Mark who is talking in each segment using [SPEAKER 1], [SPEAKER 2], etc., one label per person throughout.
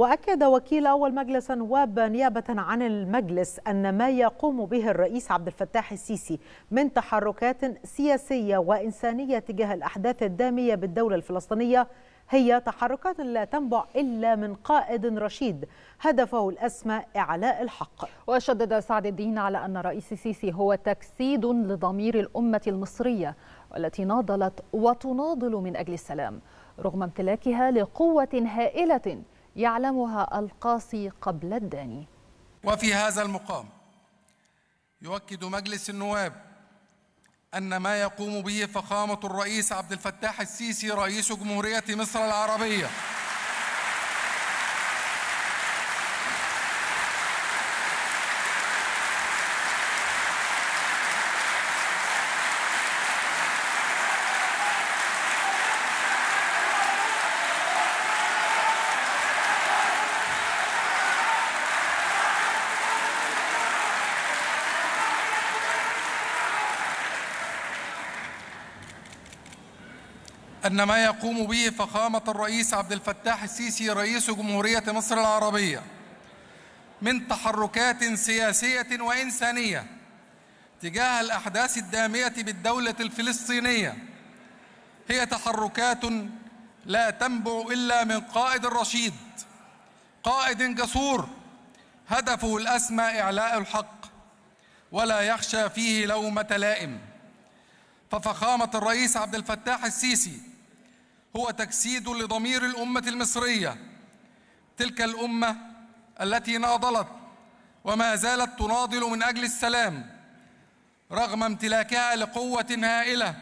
[SPEAKER 1] وأكد وكيل أول مجلس النواب نيابة عن المجلس أن ما يقوم به الرئيس عبد الفتاح السيسي من تحركات سياسية وإنسانية تجاه الأحداث الدامية بالدولة الفلسطينية هي تحركات لا تنبع إلا من قائد رشيد هدفه الأسمى إعلاء الحق وشدد سعد الدين
[SPEAKER 2] على أن رئيس السيسي هو تجسيد لضمير الأمة المصرية والتي ناضلت وتناضل من أجل السلام رغم امتلاكها لقوة هائلة يعلمها القاصي قبل الداني
[SPEAKER 3] وفي هذا المقام يؤكد مجلس النواب أن ما يقوم به فخامة الرئيس عبد الفتاح السيسي رئيس جمهورية مصر العربية أن ما يقوم به فخامة الرئيس عبد الفتاح السيسي رئيس جمهورية مصر العربية من تحركات سياسية وإنسانية تجاه الأحداث الدامية بالدولة الفلسطينية هي تحركات لا تنبع إلا من قائد رشيد قائد جسور هدفه الأسمى إعلاء الحق ولا يخشى فيه لومة لائم ففخامة الرئيس عبد الفتاح السيسي هو تجسيد لضمير الأمة المصرية تلك الأمة التي ناضلت وما زالت تناضل من أجل السلام رغم امتلاكها لقوة هائلة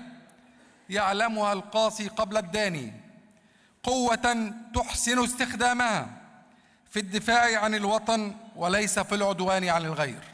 [SPEAKER 3] يعلمها القاصي قبل الداني قوة تحسن استخدامها في الدفاع عن الوطن وليس في العدوان عن الغير